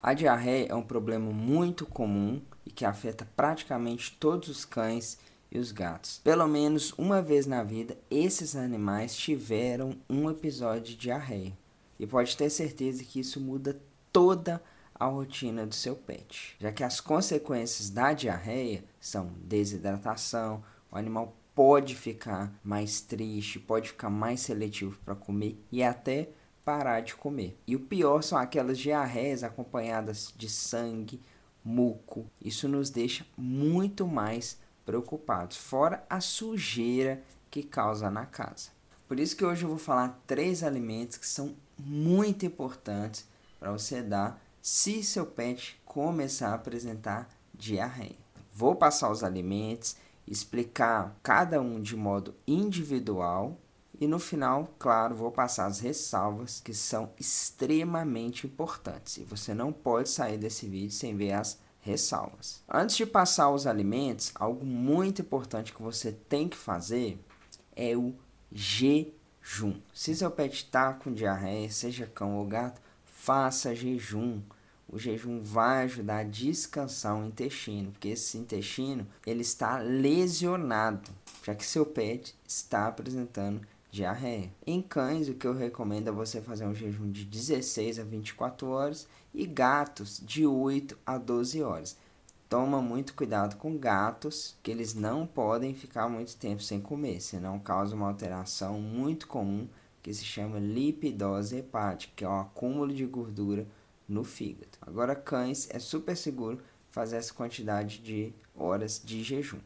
A diarreia é um problema muito comum e que afeta praticamente todos os cães e os gatos. Pelo menos uma vez na vida, esses animais tiveram um episódio de diarreia. E pode ter certeza que isso muda toda a rotina do seu pet, já que as consequências da diarreia são desidratação, o animal pode ficar mais triste, pode ficar mais seletivo para comer e até parar de comer. E o pior são aquelas diarreias acompanhadas de sangue, muco. Isso nos deixa muito mais preocupados, fora a sujeira que causa na casa. Por isso que hoje eu vou falar três alimentos que são muito importantes para você dar se seu pet começar a apresentar diarreia. Vou passar os alimentos, explicar cada um de modo individual e no final, claro, vou passar as ressalvas que são extremamente importantes e você não pode sair desse vídeo sem ver as ressalvas. Antes de passar os alimentos, algo muito importante que você tem que fazer é o jejum. Se seu pet está com diarreia, seja cão ou gato, faça jejum. O jejum vai ajudar a descansar o intestino, porque esse intestino ele está lesionado, já que seu pet está apresentando diarreia. Em cães, o que eu recomendo é você fazer um jejum de 16 a 24 horas e gatos de 8 a 12 horas. Toma muito cuidado com gatos, que eles não podem ficar muito tempo sem comer, senão causa uma alteração muito comum que se chama lipidose hepática, que é o um acúmulo de gordura no fígado. Agora, cães é super seguro fazer essa quantidade de horas de jejum.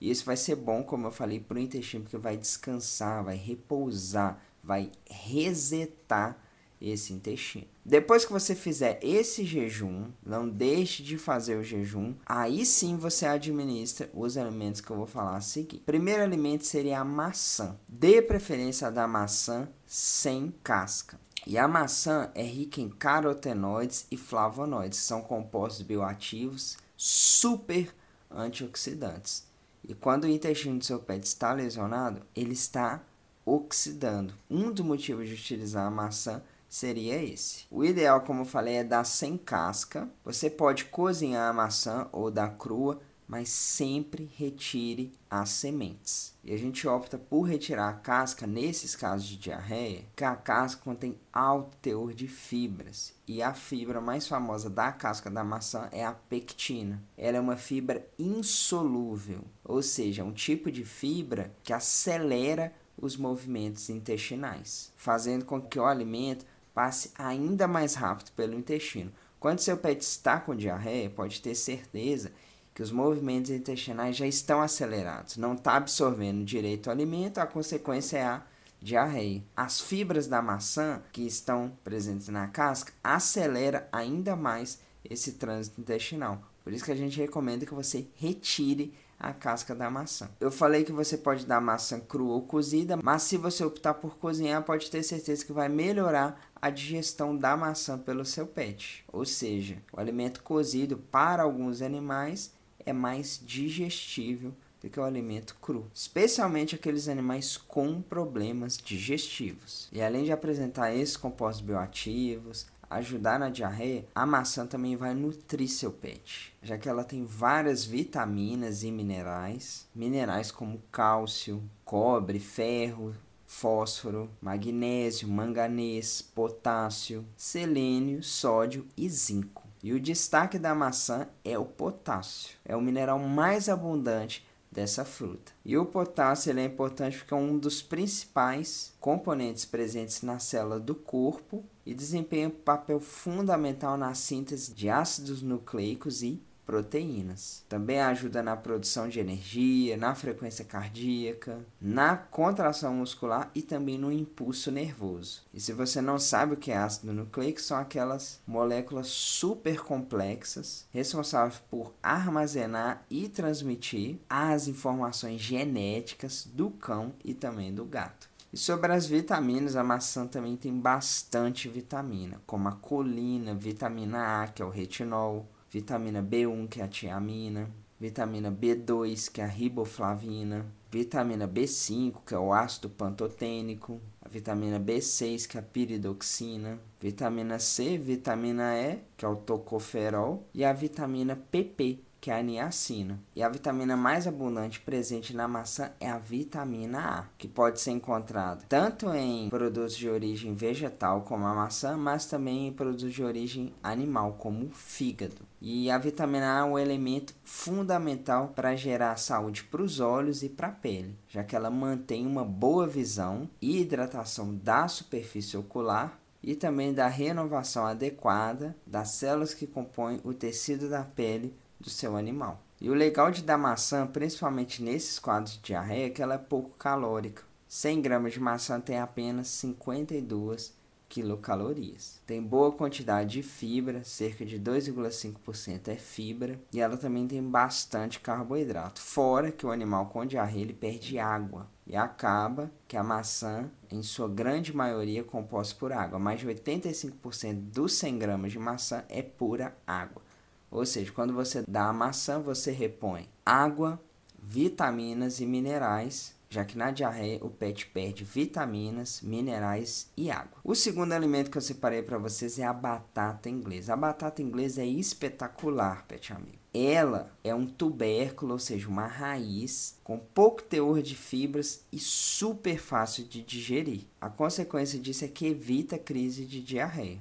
E isso vai ser bom, como eu falei, para o intestino, porque vai descansar, vai repousar, vai resetar esse intestino. Depois que você fizer esse jejum, não deixe de fazer o jejum, aí sim você administra os alimentos que eu vou falar a seguir. Primeiro alimento seria a maçã. Dê preferência da maçã sem casca. E a maçã é rica em carotenoides e flavonoides, são compostos bioativos super antioxidantes. E quando o intestino do seu pet está lesionado, ele está oxidando. Um dos motivos de utilizar a maçã seria esse. O ideal, como eu falei, é dar sem casca. Você pode cozinhar a maçã ou dar crua mas sempre retire as sementes. E a gente opta por retirar a casca nesses casos de diarreia, que a casca contém alto teor de fibras. E a fibra mais famosa da casca da maçã é a pectina. Ela é uma fibra insolúvel, ou seja, um tipo de fibra que acelera os movimentos intestinais, fazendo com que o alimento passe ainda mais rápido pelo intestino. Quando seu pet está com diarreia, pode ter certeza que os movimentos intestinais já estão acelerados, não está absorvendo direito o alimento, a consequência é a diarreia. As fibras da maçã que estão presentes na casca acelera ainda mais esse trânsito intestinal. Por isso que a gente recomenda que você retire a casca da maçã. Eu falei que você pode dar maçã crua ou cozida, mas se você optar por cozinhar, pode ter certeza que vai melhorar a digestão da maçã pelo seu pet. Ou seja, o alimento cozido para alguns animais é mais digestível do que o alimento cru, especialmente aqueles animais com problemas digestivos. E além de apresentar esses compostos bioativos, ajudar na diarreia, a maçã também vai nutrir seu pet, já que ela tem várias vitaminas e minerais, minerais como cálcio, cobre, ferro, fósforo, magnésio, manganês, potássio, selênio, sódio e zinco. E o destaque da maçã é o potássio. É o mineral mais abundante dessa fruta. E o potássio ele é importante porque é um dos principais componentes presentes na célula do corpo e desempenha um papel fundamental na síntese de ácidos nucleicos e proteínas. Também ajuda na produção de energia, na frequência cardíaca, na contração muscular e também no impulso nervoso. E se você não sabe o que é ácido nucleico, são aquelas moléculas super complexas responsáveis por armazenar e transmitir as informações genéticas do cão e também do gato. E sobre as vitaminas, a maçã também tem bastante vitamina, como a colina, vitamina A, que é o retinol, vitamina B1, que é a tiamina, vitamina B2, que é a riboflavina, vitamina B5, que é o ácido pantotênico, a vitamina B6, que é a piridoxina, vitamina C, vitamina E, que é o tocoferol, e a vitamina PP, que é a niacina. E a vitamina mais abundante presente na maçã é a vitamina A, que pode ser encontrada tanto em produtos de origem vegetal, como a maçã, mas também em produtos de origem animal, como o fígado. E a vitamina A é um elemento fundamental para gerar saúde para os olhos e para a pele, já que ela mantém uma boa visão e hidratação da superfície ocular e também da renovação adequada das células que compõem o tecido da pele do seu animal. E o legal de dar maçã, principalmente nesses quadros de diarreia, é que ela é pouco calórica. 100 gramas de maçã tem apenas 52 quilocalorias. Tem boa quantidade de fibra, cerca de 2,5% é fibra, e ela também tem bastante carboidrato. Fora que o animal com diarreia ele perde água e acaba que a maçã, em sua grande maioria, é composta por água. Mais de 85% dos 100 gramas de maçã é pura água. Ou seja, quando você dá a maçã, você repõe água, vitaminas e minerais, já que na diarreia o pet perde vitaminas, minerais e água. O segundo alimento que eu separei para vocês é a batata inglesa. A batata inglesa é espetacular, pet amigo. Ela é um tubérculo, ou seja, uma raiz com pouco teor de fibras e super fácil de digerir. A consequência disso é que evita crise de diarreia.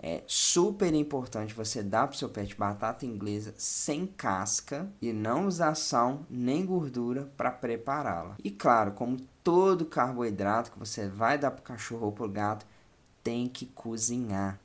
É super importante você dar para o seu pet batata inglesa sem casca e não usar sal nem gordura para prepará-la. E claro, como todo carboidrato que você vai dar para o cachorro ou para o gato, tem que cozinhar.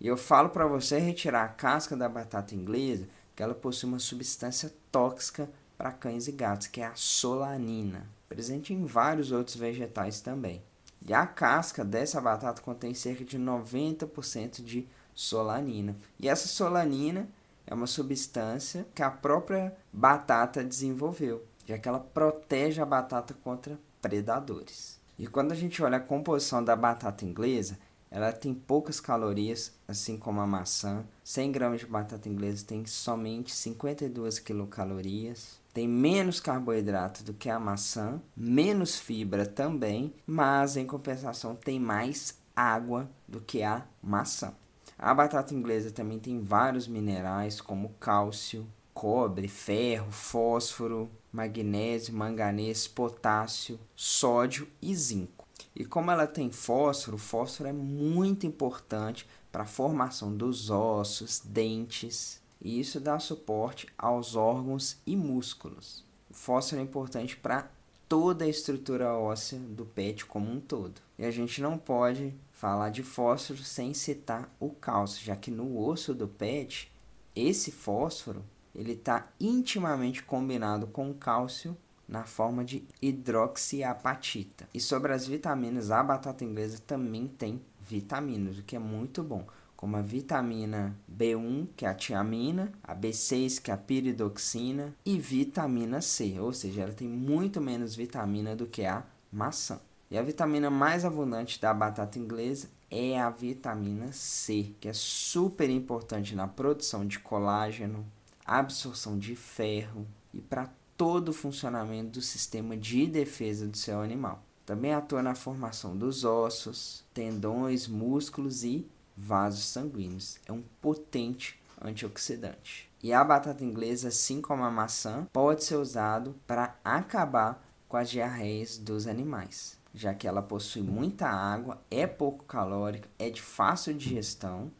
E eu falo para você retirar a casca da batata inglesa, que ela possui uma substância tóxica para cães e gatos, que é a solanina, presente em vários outros vegetais também. E a casca dessa batata contém cerca de 90% de solanina. E essa solanina é uma substância que a própria batata desenvolveu, já que ela protege a batata contra predadores. E quando a gente olha a composição da batata inglesa, ela tem poucas calorias, assim como a maçã. 100 gramas de batata inglesa tem somente 52 quilocalorias. Tem menos carboidrato do que a maçã, menos fibra também, mas em compensação tem mais água do que a maçã. A batata inglesa também tem vários minerais como cálcio, cobre, ferro, fósforo, magnésio, manganês, potássio, sódio e zinco. E como ela tem fósforo, o fósforo é muito importante para a formação dos ossos, dentes, e isso dá suporte aos órgãos e músculos. O fósforo é importante para toda a estrutura óssea do pet como um todo. E a gente não pode falar de fósforo sem citar o cálcio, já que no osso do pet, esse fósforo, ele está intimamente combinado com o cálcio na forma de hidroxiapatita. E sobre as vitaminas, a batata inglesa também tem vitaminas, o que é muito bom, como a vitamina B1, que é a tiamina, a B6, que é a piridoxina, e vitamina C, ou seja, ela tem muito menos vitamina do que a maçã. E a vitamina mais abundante da batata inglesa é a vitamina C, que é super importante na produção de colágeno, absorção de ferro e para todo o funcionamento do sistema de defesa do seu animal. Também atua na formação dos ossos, tendões, músculos e vasos sanguíneos. É um potente antioxidante. E a batata inglesa, assim como a maçã, pode ser usado para acabar com as diarreias dos animais, já que ela possui muita água, é pouco calórica, é de fácil digestão,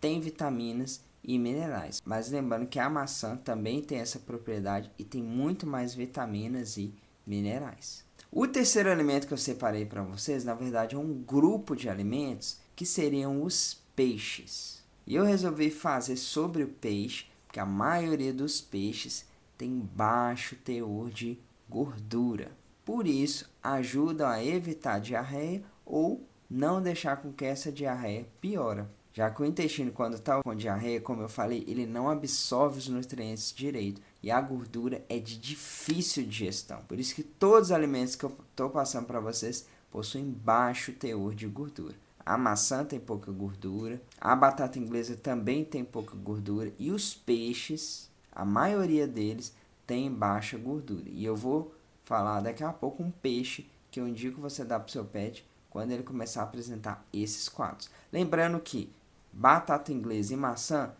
tem vitaminas e minerais. Mas lembrando que a maçã também tem essa propriedade e tem muito mais vitaminas e minerais. O terceiro alimento que eu separei para vocês, na verdade, é um grupo de alimentos que seriam os peixes. E eu resolvi fazer sobre o peixe, porque a maioria dos peixes tem baixo teor de gordura. Por isso, ajudam a evitar diarreia ou não deixar com que essa diarreia piora. Já que o intestino, quando está com diarreia, como eu falei, ele não absorve os nutrientes direito. E a gordura é de difícil digestão. Por isso que todos os alimentos que eu estou passando para vocês possuem baixo teor de gordura. A maçã tem pouca gordura, a batata inglesa também tem pouca gordura e os peixes, a maioria deles, tem baixa gordura. E eu vou falar daqui a pouco um peixe que eu indico você dar para o seu pet quando ele começar a apresentar esses quadros. Lembrando que batata inglesa e maçã,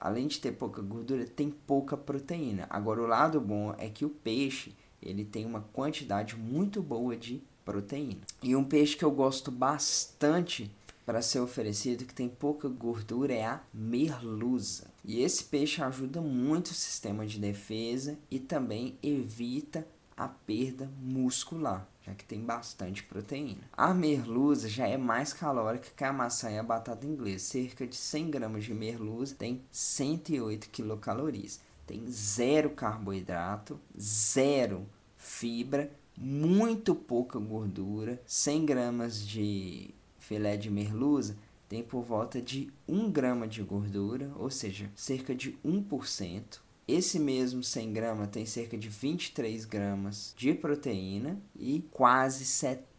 além de ter pouca gordura, tem pouca proteína. Agora, o lado bom é que o peixe ele tem uma quantidade muito boa de proteína. E um peixe que eu gosto bastante para ser oferecido que tem pouca gordura é a merluza. E esse peixe ajuda muito o sistema de defesa e também evita a perda muscular já né, que tem bastante proteína. A merluza já é mais calórica que a maçã e a batata inglesa. Cerca de 100 gramas de merluza tem 108 quilocalorias. Tem zero carboidrato, zero fibra, muito pouca gordura. 100 gramas de filé de merluza tem por volta de 1 grama de gordura, ou seja, cerca de 1%. Esse mesmo 100 gramas tem cerca de 23 gramas de proteína e quase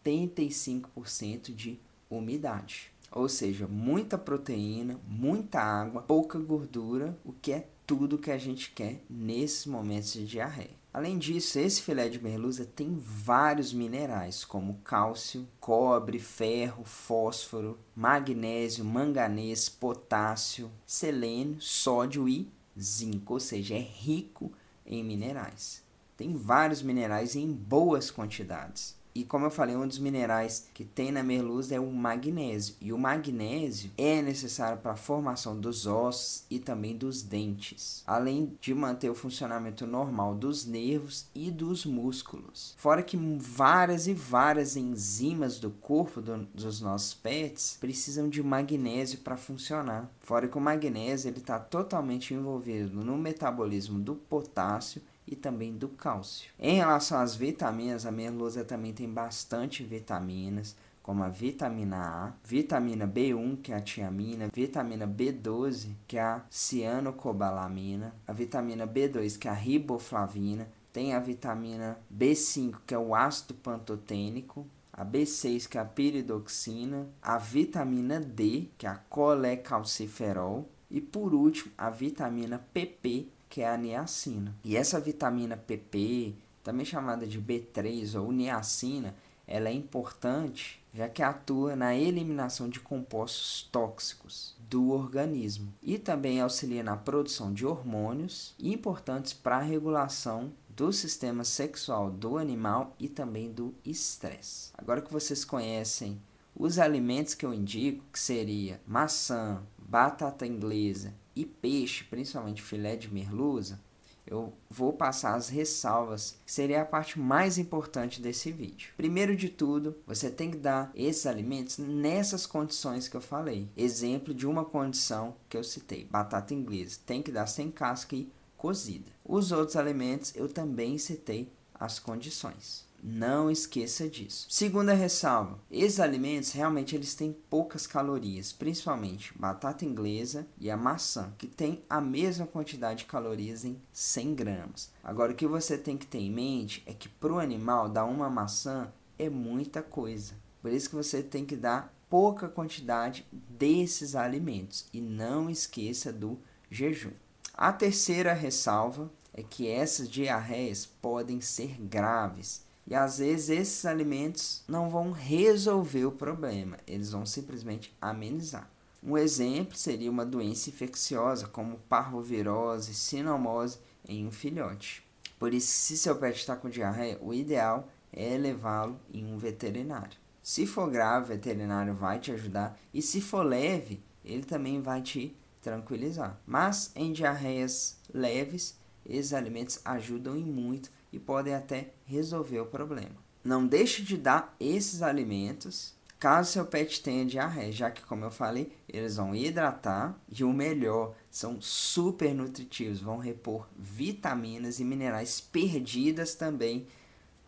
75% de umidade. Ou seja, muita proteína, muita água, pouca gordura, o que é tudo que a gente quer nesses momentos de diarreia. Além disso, esse filé de merluza tem vários minerais, como cálcio, cobre, ferro, fósforo, magnésio, manganês, potássio, selênio, sódio e zinco, ou seja, é rico em minerais. Tem vários minerais em boas quantidades. E como eu falei, um dos minerais que tem na merluza é o magnésio. E o magnésio é necessário para a formação dos ossos e também dos dentes, além de manter o funcionamento normal dos nervos e dos músculos. Fora que várias e várias enzimas do corpo do, dos nossos pets precisam de magnésio para funcionar. Fora que o magnésio ele está totalmente envolvido no metabolismo do potássio e também do cálcio. Em relação às vitaminas, a merluza também tem bastante vitaminas, como a vitamina A, vitamina B1, que é a tiamina, vitamina B12, que é a cianocobalamina, a vitamina B2, que é a riboflavina, tem a vitamina B5, que é o ácido pantotênico, a B6, que é a piridoxina, a vitamina D, que é a colecalciferol, e por último, a vitamina PP, que é a niacina. E essa vitamina PP, também chamada de B3 ou niacina, ela é importante já que atua na eliminação de compostos tóxicos do organismo e também auxilia na produção de hormônios importantes para a regulação do sistema sexual do animal e também do estresse. Agora que vocês conhecem os alimentos que eu indico, que seria maçã, batata inglesa e peixe, principalmente filé de merluza, eu vou passar as ressalvas, que seria a parte mais importante desse vídeo. Primeiro de tudo, você tem que dar esses alimentos nessas condições que eu falei. Exemplo de uma condição que eu citei, batata inglesa, tem que dar sem casca e cozida. Os outros alimentos eu também citei as condições. Não esqueça disso. Segunda ressalva: esses alimentos realmente eles têm poucas calorias, principalmente batata inglesa e a maçã, que tem a mesma quantidade de calorias em 100 gramas. Agora o que você tem que ter em mente é que para o animal dar uma maçã é muita coisa. Por isso que você tem que dar pouca quantidade desses alimentos e não esqueça do jejum. A terceira ressalva é que essas diarreias podem ser graves e às vezes esses alimentos não vão resolver o problema, eles vão simplesmente amenizar. Um exemplo seria uma doença infecciosa como parvovirose, sinomose em um filhote. Por isso, se seu pet está com diarreia, o ideal é levá-lo em um veterinário. Se for grave, o veterinário vai te ajudar e se for leve, ele também vai te tranquilizar. Mas em diarreias leves, esses alimentos ajudam e muito e podem até resolver o problema. Não deixe de dar esses alimentos caso seu pet tenha diarreia, já que, como eu falei, eles vão hidratar e o melhor, são super nutritivos, vão repor vitaminas e minerais perdidas também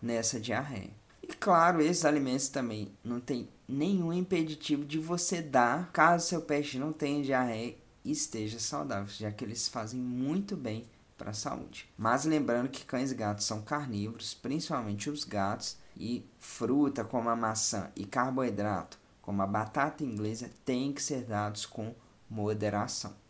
nessa diarreia. E claro, esses alimentos também não tem nenhum impeditivo de você dar caso seu pet não tenha diarreia e esteja saudável, já que eles fazem muito bem para a saúde. Mas lembrando que cães e gatos são carnívoros, principalmente os gatos, e fruta como a maçã e carboidrato como a batata inglesa têm que ser dados com moderação.